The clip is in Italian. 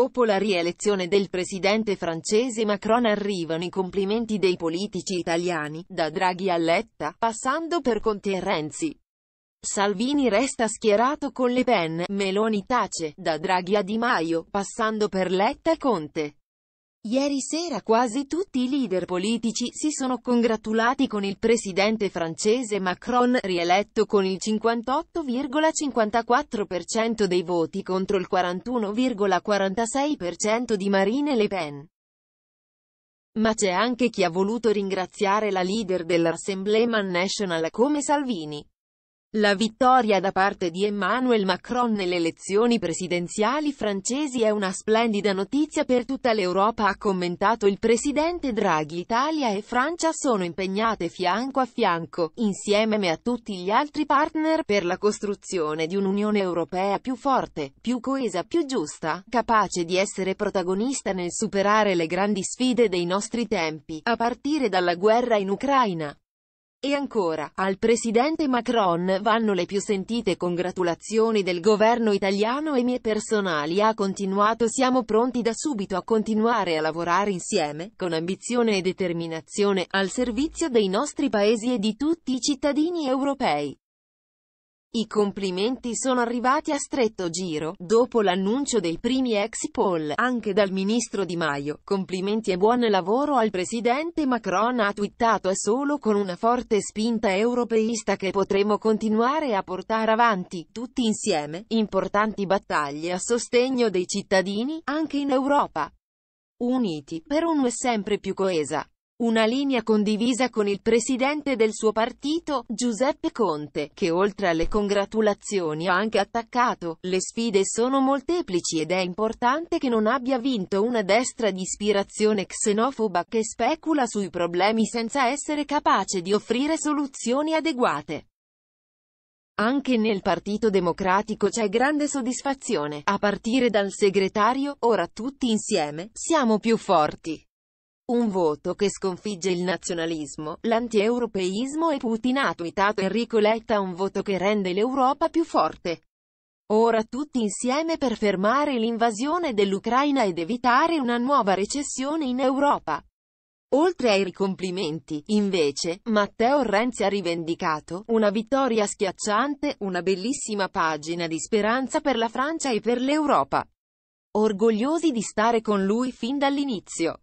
Dopo la rielezione del presidente francese Macron arrivano i complimenti dei politici italiani, da Draghi a Letta, passando per Conte e Renzi. Salvini resta schierato con Le Pen, Meloni tace, da Draghi a Di Maio, passando per Letta e Conte. Ieri sera quasi tutti i leader politici si sono congratulati con il presidente francese Macron, rieletto con il 58,54% dei voti contro il 41,46% di Marine Le Pen. Ma c'è anche chi ha voluto ringraziare la leader dell'Assemblée National come Salvini. La vittoria da parte di Emmanuel Macron nelle elezioni presidenziali francesi è una splendida notizia per tutta l'Europa ha commentato il presidente Draghi. Italia e Francia sono impegnate fianco a fianco, insieme a tutti gli altri partner, per la costruzione di un'Unione Europea più forte, più coesa, più giusta, capace di essere protagonista nel superare le grandi sfide dei nostri tempi, a partire dalla guerra in Ucraina. E ancora, al presidente Macron vanno le più sentite congratulazioni del governo italiano e mie personali. Ha continuato Siamo pronti da subito a continuare a lavorare insieme, con ambizione e determinazione, al servizio dei nostri paesi e di tutti i cittadini europei. I complimenti sono arrivati a stretto giro, dopo l'annuncio dei primi ex poll, anche dal ministro Di Maio. Complimenti e buon lavoro al presidente Macron ha twittato è solo con una forte spinta europeista che potremo continuare a portare avanti, tutti insieme, importanti battaglie a sostegno dei cittadini, anche in Europa. Uniti per un'Ue sempre più coesa. Una linea condivisa con il presidente del suo partito, Giuseppe Conte, che oltre alle congratulazioni ha anche attaccato, le sfide sono molteplici ed è importante che non abbia vinto una destra di ispirazione xenofoba che specula sui problemi senza essere capace di offrire soluzioni adeguate. Anche nel Partito Democratico c'è grande soddisfazione, a partire dal segretario, ora tutti insieme, siamo più forti. Un voto che sconfigge il nazionalismo, l'antieuropeismo e Putin ha tuitato Enrico Letta un voto che rende l'Europa più forte. Ora tutti insieme per fermare l'invasione dell'Ucraina ed evitare una nuova recessione in Europa. Oltre ai ricomplimenti, invece, Matteo Renzi ha rivendicato una vittoria schiacciante, una bellissima pagina di speranza per la Francia e per l'Europa. Orgogliosi di stare con lui fin dall'inizio.